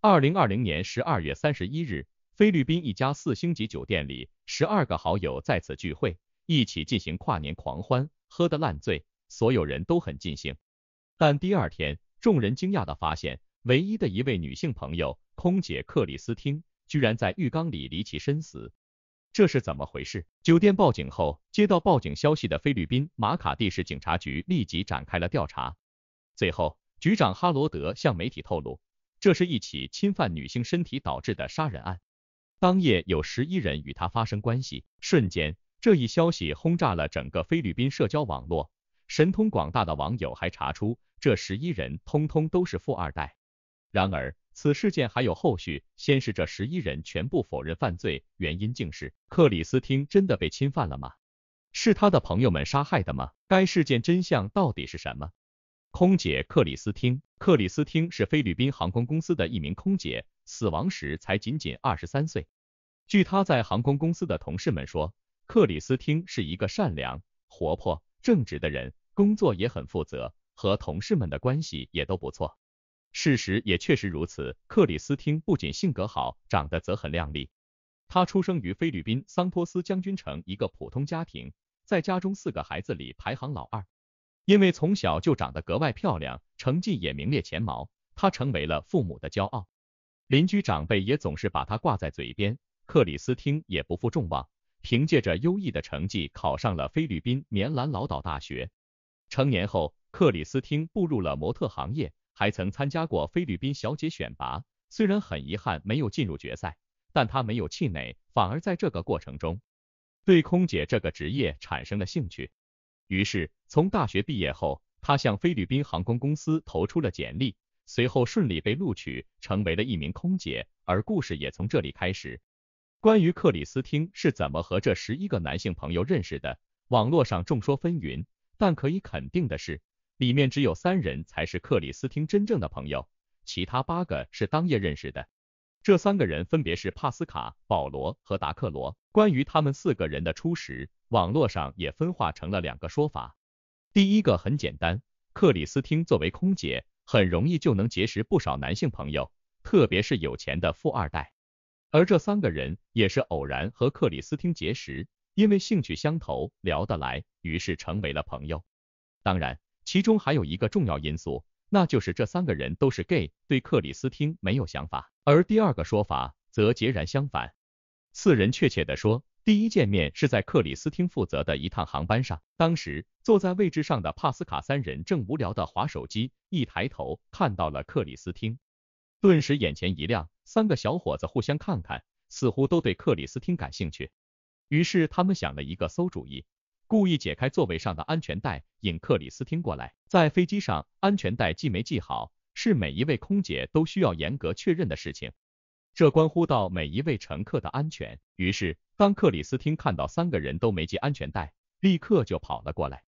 二零二零年十二月三十一日，菲律宾一家四星级酒店里，十二个好友在此聚会，一起进行跨年狂欢，喝得烂醉，所有人都很尽兴。但第二天，众人惊讶地发现，唯一的一位女性朋友，空姐克里斯汀，居然在浴缸里离奇身死。这是怎么回事？酒店报警后，接到报警消息的菲律宾马卡蒂市警察局立即展开了调查。最后，局长哈罗德向媒体透露。这是一起侵犯女性身体导致的杀人案。当夜有十一人与他发生关系，瞬间这一消息轰炸了整个菲律宾社交网络。神通广大的网友还查出，这十一人通通都是富二代。然而，此事件还有后续，先是这十一人全部否认犯罪，原因竟是：克里斯汀真的被侵犯了吗？是他的朋友们杀害的吗？该事件真相到底是什么？空姐克里斯汀，克里斯汀是菲律宾航空公司的一名空姐，死亡时才仅仅二十三岁。据她在航空公司的同事们说，克里斯汀是一个善良、活泼、正直的人，工作也很负责，和同事们的关系也都不错。事实也确实如此，克里斯汀不仅性格好，长得则很靓丽。她出生于菲律宾桑托斯将军城一个普通家庭，在家中四个孩子里排行老二。因为从小就长得格外漂亮，成绩也名列前茅，她成为了父母的骄傲，邻居长辈也总是把她挂在嘴边。克里斯汀也不负众望，凭借着优异的成绩考上了菲律宾棉兰老岛大学。成年后，克里斯汀步入了模特行业，还曾参加过菲律宾小姐选拔。虽然很遗憾没有进入决赛，但她没有气馁，反而在这个过程中对空姐这个职业产生了兴趣。于是，从大学毕业后，他向菲律宾航空公司投出了简历，随后顺利被录取，成为了一名空姐。而故事也从这里开始。关于克里斯汀是怎么和这十一个男性朋友认识的，网络上众说纷纭，但可以肯定的是，里面只有三人才是克里斯汀真正的朋友，其他八个是当夜认识的。这三个人分别是帕斯卡、保罗和达克罗。关于他们四个人的初识。网络上也分化成了两个说法，第一个很简单，克里斯汀作为空姐，很容易就能结识不少男性朋友，特别是有钱的富二代，而这三个人也是偶然和克里斯汀结识，因为兴趣相投，聊得来，于是成为了朋友。当然，其中还有一个重要因素，那就是这三个人都是 gay，对克里斯汀没有想法。而第二个说法则截然相反，四人确切的说。第一见面是在克里斯汀负责的一趟航班上，当时坐在位置上的帕斯卡三人正无聊的划手机，一抬头看到了克里斯汀，顿时眼前一亮。三个小伙子互相看看，似乎都对克里斯汀感兴趣。于是他们想了一个馊主意，故意解开座位上的安全带，引克里斯汀过来。在飞机上，安全带系没系好，是每一位空姐都需要严格确认的事情，这关乎到每一位乘客的安全。于是。当克里斯汀看到三个人都没系安全带，立刻就跑了过来，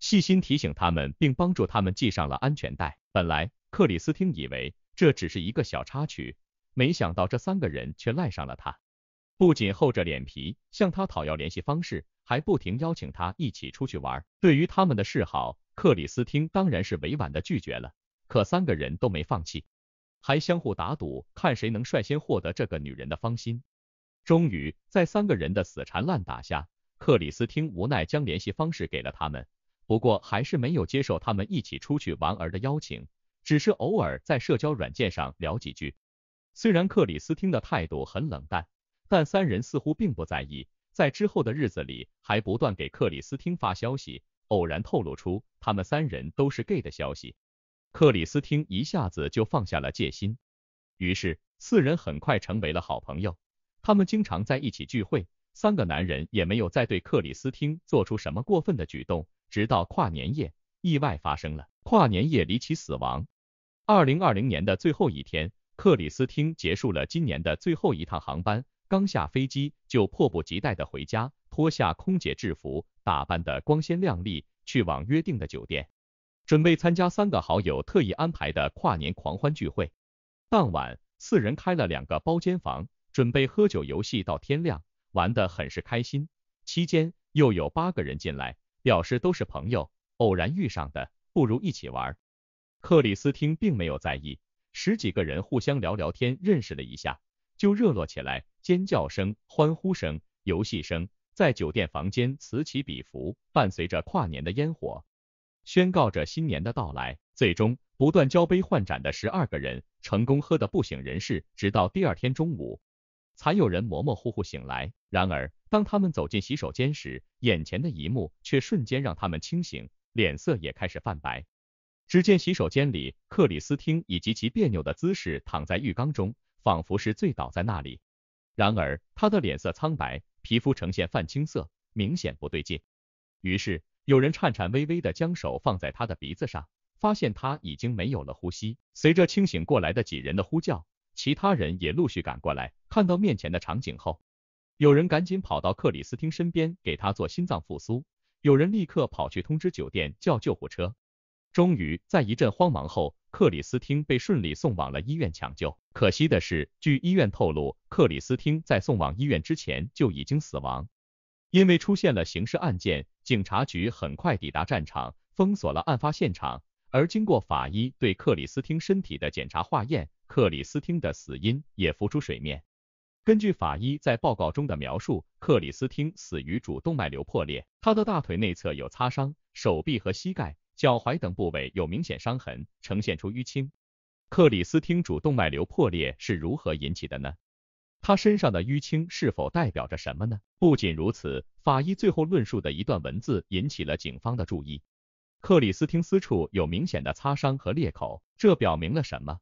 细心提醒他们，并帮助他们系上了安全带。本来克里斯汀以为这只是一个小插曲，没想到这三个人却赖上了他，不仅厚着脸皮向他讨要联系方式，还不停邀请他一起出去玩。对于他们的示好，克里斯汀当然是委婉的拒绝了。可三个人都没放弃，还相互打赌，看谁能率先获得这个女人的芳心。终于在三个人的死缠烂打下，克里斯汀无奈将联系方式给了他们，不过还是没有接受他们一起出去玩儿的邀请，只是偶尔在社交软件上聊几句。虽然克里斯汀的态度很冷淡，但三人似乎并不在意，在之后的日子里还不断给克里斯汀发消息，偶然透露出他们三人都是 gay 的消息，克里斯汀一下子就放下了戒心，于是四人很快成为了好朋友。他们经常在一起聚会，三个男人也没有再对克里斯汀做出什么过分的举动，直到跨年夜意外发生了。跨年夜离奇死亡。二零二零年的最后一天，克里斯汀结束了今年的最后一趟航班，刚下飞机就迫不及待的回家，脱下空姐制服，打扮的光鲜亮丽，去往约定的酒店，准备参加三个好友特意安排的跨年狂欢聚会。当晚，四人开了两个包间房。准备喝酒游戏到天亮，玩得很是开心。期间又有八个人进来，表示都是朋友，偶然遇上的，不如一起玩。克里斯汀并没有在意，十几个人互相聊聊天，认识了一下，就热络起来，尖叫声、欢呼声、游戏声在酒店房间此起彼伏，伴随着跨年的烟火，宣告着新年的到来。最终，不断交杯换盏的十二个人，成功喝得不省人事，直到第二天中午。才有人模模糊糊醒来，然而当他们走进洗手间时，眼前的一幕却瞬间让他们清醒，脸色也开始泛白。只见洗手间里，克里斯汀以极其别扭的姿势躺在浴缸中，仿佛是醉倒在那里。然而他的脸色苍白，皮肤呈现泛青色，明显不对劲。于是有人颤颤巍巍的将手放在他的鼻子上，发现他已经没有了呼吸。随着清醒过来的几人的呼叫，其他人也陆续赶过来。看到面前的场景后，有人赶紧跑到克里斯汀身边给他做心脏复苏，有人立刻跑去通知酒店叫救护车。终于在一阵慌忙后，克里斯汀被顺利送往了医院抢救。可惜的是，据医院透露，克里斯汀在送往医院之前就已经死亡，因为出现了刑事案件，警察局很快抵达战场，封锁了案发现场。而经过法医对克里斯汀身体的检查化验，克里斯汀的死因也浮出水面。根据法医在报告中的描述，克里斯汀死于主动脉瘤破裂。他的大腿内侧有擦伤，手臂和膝盖、脚踝等部位有明显伤痕，呈现出淤青。克里斯汀主动脉瘤破裂是如何引起的呢？他身上的淤青是否代表着什么呢？不仅如此，法医最后论述的一段文字引起了警方的注意。克里斯汀私处有明显的擦伤和裂口，这表明了什么？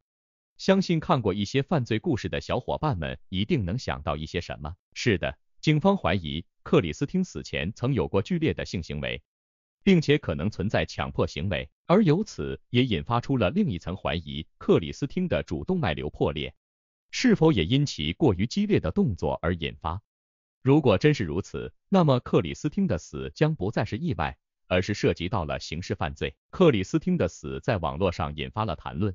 相信看过一些犯罪故事的小伙伴们，一定能想到一些什么。是的，警方怀疑克里斯汀死前曾有过剧烈的性行为，并且可能存在强迫行为，而由此也引发出了另一层怀疑：克里斯汀的主动脉瘤破裂是否也因其过于激烈的动作而引发？如果真是如此，那么克里斯汀的死将不再是意外，而是涉及到了刑事犯罪。克里斯汀的死在网络上引发了谈论。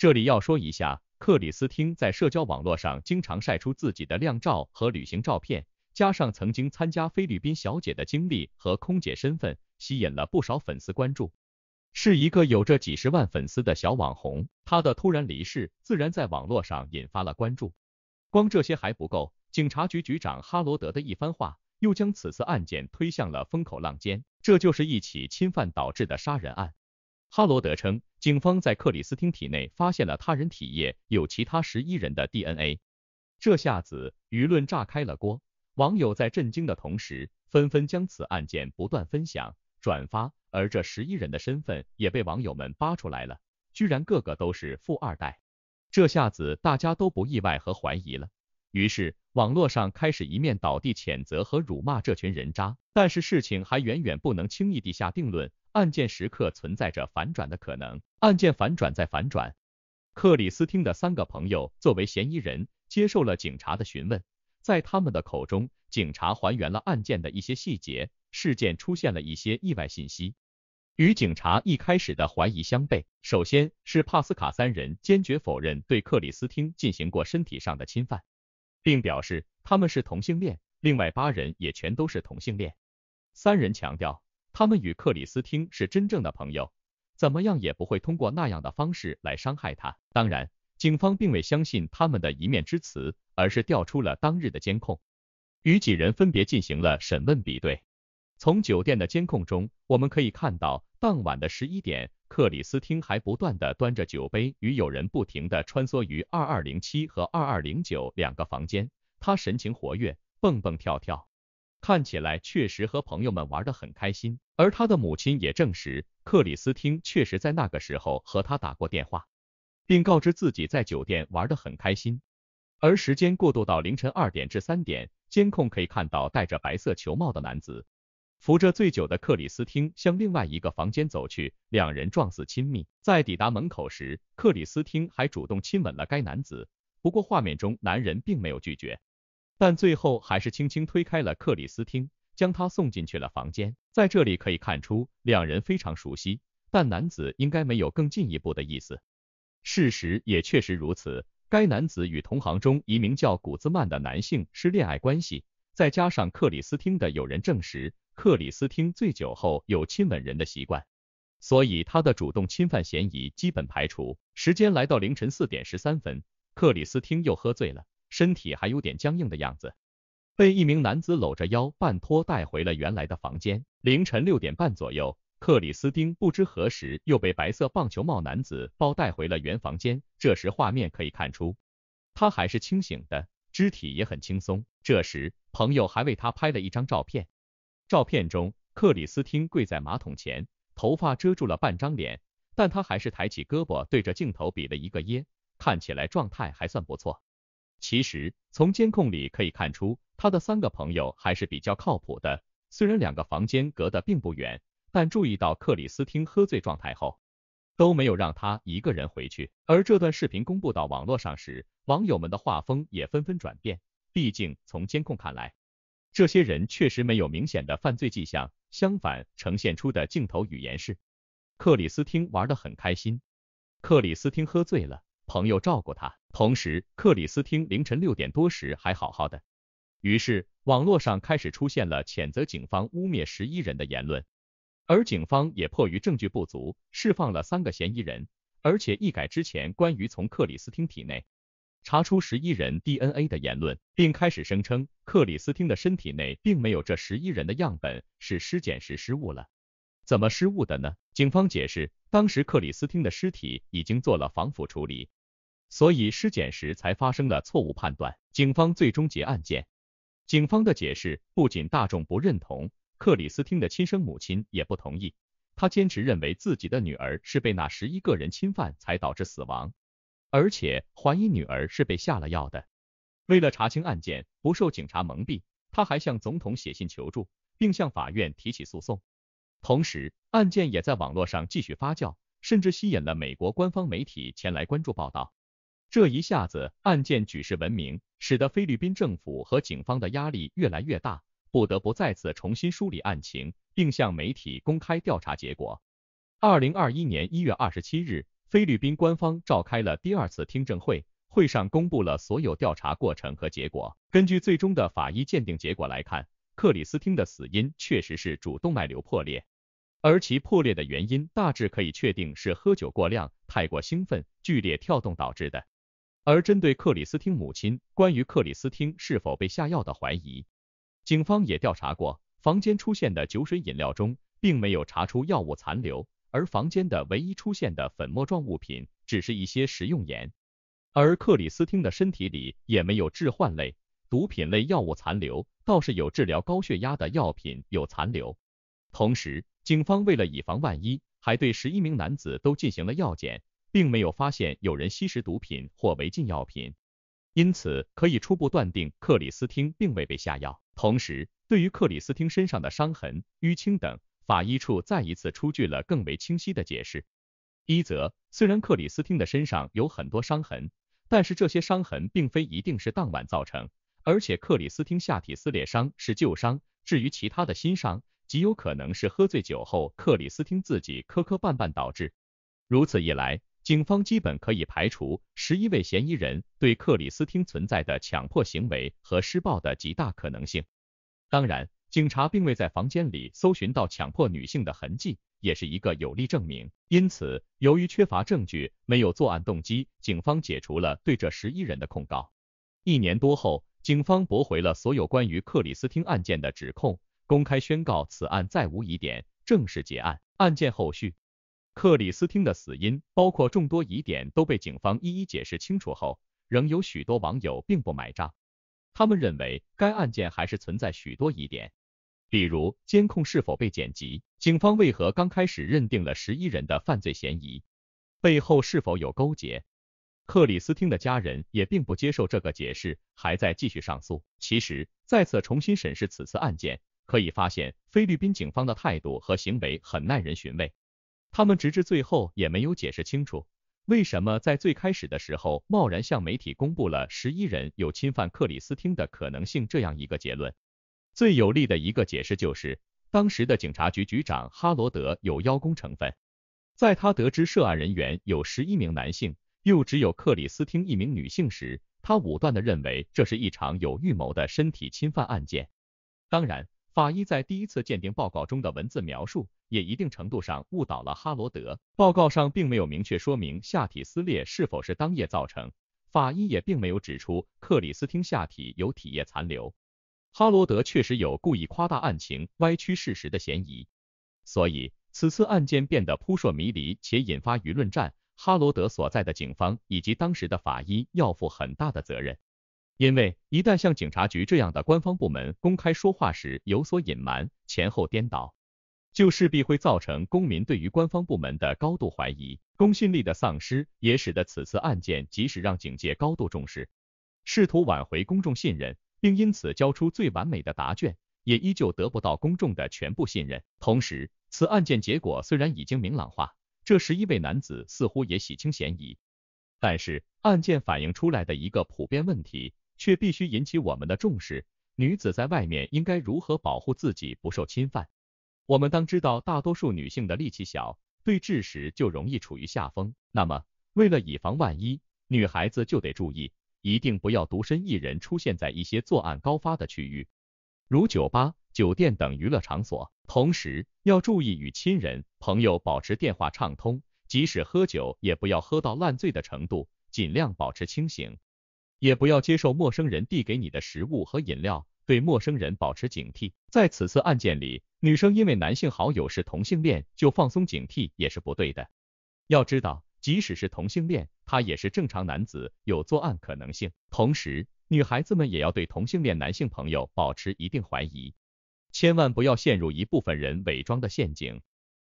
这里要说一下，克里斯汀在社交网络上经常晒出自己的靓照和旅行照片，加上曾经参加菲律宾小姐的经历和空姐身份，吸引了不少粉丝关注，是一个有着几十万粉丝的小网红。他的突然离世，自然在网络上引发了关注。光这些还不够，警察局局长哈罗德的一番话，又将此次案件推向了风口浪尖。这就是一起侵犯导致的杀人案。哈罗德称，警方在克里斯汀体内发现了他人体液，有其他十一人的 DNA。这下子，舆论炸开了锅，网友在震惊的同时，纷纷将此案件不断分享、转发。而这十一人的身份也被网友们扒出来了，居然个个都是富二代。这下子，大家都不意外和怀疑了。于是，网络上开始一面倒地谴责和辱骂这群人渣。但是，事情还远远不能轻易地下定论。案件时刻存在着反转的可能，案件反转再反转。克里斯汀的三个朋友作为嫌疑人接受了警察的询问，在他们的口中，警察还原了案件的一些细节，事件出现了一些意外信息，与警察一开始的怀疑相悖。首先是帕斯卡三人坚决否认对克里斯汀进行过身体上的侵犯，并表示他们是同性恋，另外八人也全都是同性恋。三人强调。他们与克里斯汀是真正的朋友，怎么样也不会通过那样的方式来伤害他。当然，警方并未相信他们的一面之词，而是调出了当日的监控，与几人分别进行了审问比对。从酒店的监控中，我们可以看到，当晚的十一点，克里斯汀还不断的端着酒杯，与友人不停的穿梭于二二零七和二二零九两个房间，他神情活跃，蹦蹦跳跳。看起来确实和朋友们玩得很开心，而他的母亲也证实，克里斯汀确实在那个时候和他打过电话，并告知自己在酒店玩得很开心。而时间过渡到凌晨二点至三点，监控可以看到戴着白色球帽的男子扶着醉酒的克里斯汀向另外一个房间走去，两人状似亲密。在抵达门口时，克里斯汀还主动亲吻了该男子，不过画面中男人并没有拒绝。但最后还是轻轻推开了克里斯汀，将他送进去了房间。在这里可以看出，两人非常熟悉，但男子应该没有更进一步的意思。事实也确实如此，该男子与同行中一名叫古兹曼的男性是恋爱关系，再加上克里斯汀的友人证实，克里斯汀醉酒后有亲吻人的习惯，所以他的主动侵犯嫌疑基本排除。时间来到凌晨四点十三分，克里斯汀又喝醉了。身体还有点僵硬的样子，被一名男子搂着腰，半拖带回了原来的房间。凌晨六点半左右，克里斯汀不知何时又被白色棒球帽男子抱带回了原房间。这时画面可以看出，他还是清醒的，肢体也很轻松。这时朋友还为他拍了一张照片，照片中克里斯汀跪在马桶前，头发遮住了半张脸，但他还是抬起胳膊对着镜头比了一个耶，看起来状态还算不错。其实从监控里可以看出，他的三个朋友还是比较靠谱的。虽然两个房间隔得并不远，但注意到克里斯汀喝醉状态后，都没有让他一个人回去。而这段视频公布到网络上时，网友们的画风也纷纷转变。毕竟从监控看来，这些人确实没有明显的犯罪迹象，相反呈现出的镜头语言是克里斯汀玩得很开心，克里斯汀喝醉了，朋友照顾他。同时，克里斯汀凌晨六点多时还好好的，于是网络上开始出现了谴责警方污蔑十一人的言论，而警方也迫于证据不足，释放了三个嫌疑人，而且一改之前关于从克里斯汀体内查出十一人 DNA 的言论，并开始声称克里斯汀的身体内并没有这十一人的样本，是尸检时失误了。怎么失误的呢？警方解释，当时克里斯汀的尸体已经做了防腐处理。所以尸检时才发生了错误判断，警方最终结案件。警方的解释不仅大众不认同，克里斯汀的亲生母亲也不同意，她坚持认为自己的女儿是被那十一个人侵犯才导致死亡，而且怀疑女儿是被下了药的。为了查清案件，不受警察蒙蔽，他还向总统写信求助，并向法院提起诉讼。同时，案件也在网络上继续发酵，甚至吸引了美国官方媒体前来关注报道。这一下子，案件举世闻名，使得菲律宾政府和警方的压力越来越大，不得不再次重新梳理案情，并向媒体公开调查结果。二零二一年一月二十七日，菲律宾官方召开了第二次听证会，会上公布了所有调查过程和结果。根据最终的法医鉴定结果来看，克里斯汀的死因确实是主动脉瘤破裂，而其破裂的原因大致可以确定是喝酒过量、太过兴奋、剧烈跳动导致的。而针对克里斯汀母亲关于克里斯汀是否被下药的怀疑，警方也调查过，房间出现的酒水饮料中并没有查出药物残留，而房间的唯一出现的粉末状物品只是一些食用盐，而克里斯汀的身体里也没有致幻类、毒品类药物残留，倒是有治疗高血压的药品有残留。同时，警方为了以防万一，还对十一名男子都进行了药检。并没有发现有人吸食毒品或违禁药品，因此可以初步断定，克里斯汀并未被下药。同时，对于克里斯汀身上的伤痕、淤青等，法医处再一次出具了更为清晰的解释。一则，虽然克里斯汀的身上有很多伤痕，但是这些伤痕并非一定是当晚造成，而且克里斯汀下体撕裂伤是旧伤，至于其他的新伤，极有可能是喝醉酒后克里斯汀自己磕磕绊绊导致。如此一来，警方基本可以排除十一位嫌疑人对克里斯汀存在的强迫行为和施暴的极大可能性。当然，警察并未在房间里搜寻到强迫女性的痕迹，也是一个有力证明。因此，由于缺乏证据，没有作案动机，警方解除了对这十一人的控告。一年多后，警方驳回了所有关于克里斯汀案件的指控，公开宣告此案再无疑点，正式结案。案件后续。克里斯汀的死因包括众多疑点都被警方一一解释清楚后，仍有许多网友并不买账。他们认为该案件还是存在许多疑点，比如监控是否被剪辑，警方为何刚开始认定了十一人的犯罪嫌疑，背后是否有勾结。克里斯汀的家人也并不接受这个解释，还在继续上诉。其实再次重新审视此次案件，可以发现菲律宾警方的态度和行为很耐人寻味。他们直至最后也没有解释清楚，为什么在最开始的时候，贸然向媒体公布了十一人有侵犯克里斯汀的可能性这样一个结论。最有力的一个解释就是，当时的警察局局长哈罗德有邀功成分。在他得知涉案人员有十一名男性，又只有克里斯汀一名女性时，他武断地认为这是一场有预谋的身体侵犯案件。当然。法医在第一次鉴定报告中的文字描述，也一定程度上误导了哈罗德。报告上并没有明确说明下体撕裂是否是当夜造成，法医也并没有指出克里斯汀下体有体液残留。哈罗德确实有故意夸大案情、歪曲事实的嫌疑，所以此次案件变得扑朔迷离，且引发舆论战。哈罗德所在的警方以及当时的法医要负很大的责任。因为一旦像警察局这样的官方部门公开说话时有所隐瞒、前后颠倒，就势必会造成公民对于官方部门的高度怀疑，公信力的丧失也使得此次案件即使让警界高度重视，试图挽回公众信任，并因此交出最完美的答卷，也依旧得不到公众的全部信任。同时，此案件结果虽然已经明朗化，这十一位男子似乎也洗清嫌疑，但是案件反映出来的一个普遍问题。却必须引起我们的重视。女子在外面应该如何保护自己不受侵犯？我们当知道大多数女性的力气小，对峙时就容易处于下风。那么，为了以防万一，女孩子就得注意，一定不要独身一人出现在一些作案高发的区域，如酒吧、酒店等娱乐场所。同时，要注意与亲人、朋友保持电话畅通，即使喝酒也不要喝到烂醉的程度，尽量保持清醒。也不要接受陌生人递给你的食物和饮料，对陌生人保持警惕。在此次案件里，女生因为男性好友是同性恋就放松警惕也是不对的。要知道，即使是同性恋，他也是正常男子，有作案可能性。同时，女孩子们也要对同性恋男性朋友保持一定怀疑，千万不要陷入一部分人伪装的陷阱。